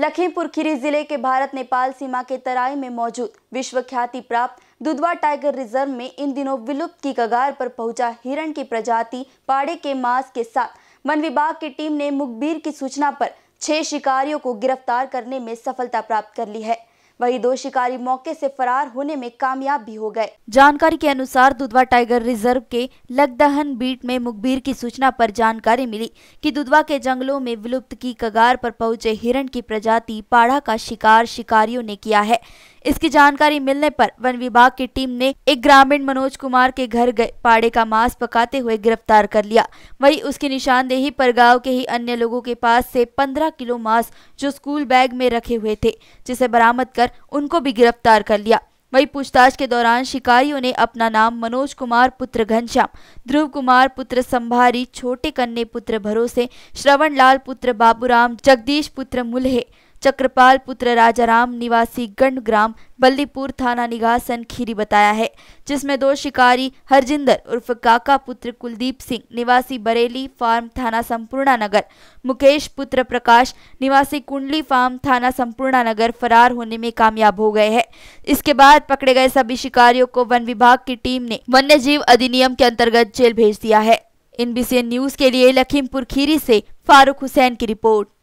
लखीमपुर खीरी जिले के भारत नेपाल सीमा के तराई में मौजूद विश्व ख्याति प्राप्त दुधवा टाइगर रिजर्व में इन दिनों विलुप्त की कगार पर पहुंचा हिरण की प्रजाति पाड़े के मांस के साथ वन विभाग की टीम ने मुखबिर की सूचना पर छह शिकारियों को गिरफ्तार करने में सफलता प्राप्त कर ली है वहीं दो शिकारी मौके से फरार होने में कामयाब भी हो गए जानकारी के अनुसार दुधवा टाइगर रिजर्व के लगदहन बीट में मुखबिर की सूचना पर जानकारी मिली कि दुधवा के जंगलों में विलुप्त की कगार पर पहुंचे हिरण की प्रजाति पाढ़ा का शिकार शिकारियों ने किया है इसकी जानकारी मिलने पर वन विभाग की टीम ने एक ग्रामीण मनोज कुमार के घर गए पाड़े का मांस पकाते हुए गिरफ्तार कर लिया वहीं उसकी निशानदेही पर गांव के ही अन्य लोगों के पास से 15 किलो मांस जो स्कूल बैग में रखे हुए थे जिसे बरामद कर उनको भी गिरफ्तार कर लिया वही पूछताछ के दौरान शिकारियों ने अपना नाम मनोज कुमार पुत्र घनश्याम ध्रुव कुमार पुत्र संभारी छोटे कन्ने पुत्र भरोसे श्रवण लाल पुत्र बाबूराम जगदीश पुत्र मुल्हे चक्रपाल पुत्र राजाराम निवासी गंड ग्राम बल्लीपुर थाना निगासन खीरी बताया है जिसमें दो शिकारी हरजिंदर उर्फ काका पुत्र कुलदीप सिंह निवासी बरेली फार्म थाना संपूर्णा नगर मुकेश पुत्र प्रकाश निवासी कुंडली फार्म थाना संपूर्णा नगर फरार होने में कामयाब हो गए हैं इसके बाद पकड़े गए सभी शिकारियों को वन विभाग की टीम ने वन्य जीव अधिनियम के अंतर्गत जेल भेज दिया है एनबीसी न्यूज के लिए लखीमपुर खीरी से फारूक हुसैन की रिपोर्ट